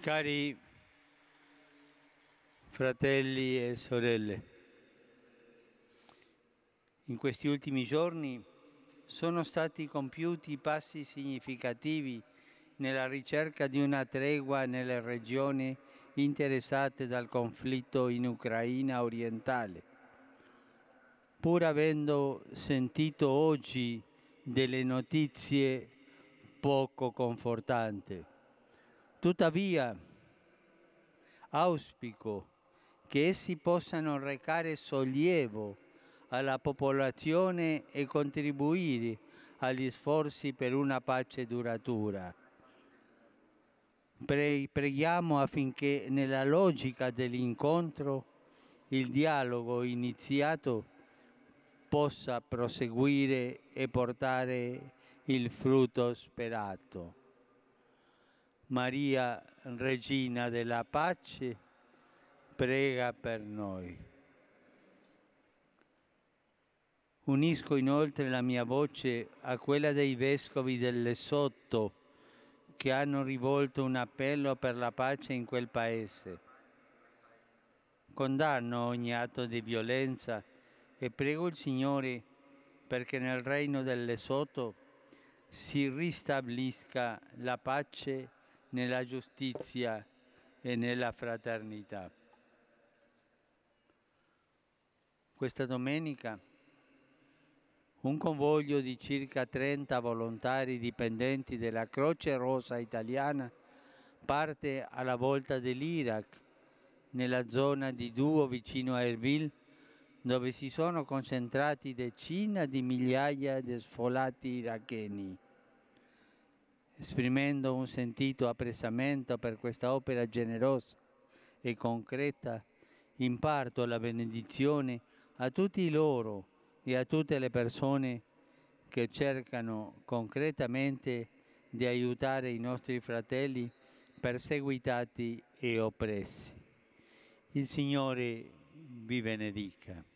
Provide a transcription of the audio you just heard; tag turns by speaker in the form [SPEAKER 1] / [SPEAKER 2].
[SPEAKER 1] Cari fratelli e sorelle, in questi ultimi giorni sono stati compiuti passi significativi nella ricerca di una tregua nelle regioni interessate dal conflitto in Ucraina orientale, pur avendo sentito oggi delle notizie poco confortanti. Tuttavia auspico che essi possano recare sollievo alla popolazione e contribuire agli sforzi per una pace duratura. Pre preghiamo affinché nella logica dell'incontro il dialogo iniziato possa proseguire e portare il frutto sperato. Maria, regina della pace, prega per noi. Unisco inoltre la mia voce a quella dei vescovi dell'Esotto che hanno rivolto un appello per la pace in quel paese. Condanno ogni atto di violenza e prego il Signore perché nel regno dell'Esotto si ristabilisca la pace e la pace nella giustizia e nella fraternità. Questa domenica un convoglio di circa 30 volontari dipendenti della Croce Rossa italiana parte alla volta dell'Iraq, nella zona di Duo vicino a Erbil, dove si sono concentrati decine di migliaia di sfollati iracheni esprimendo un sentito apprezzamento per questa opera generosa e concreta, imparto la benedizione a tutti loro e a tutte le persone che cercano concretamente di aiutare i nostri fratelli perseguitati e oppressi. Il Signore vi benedica.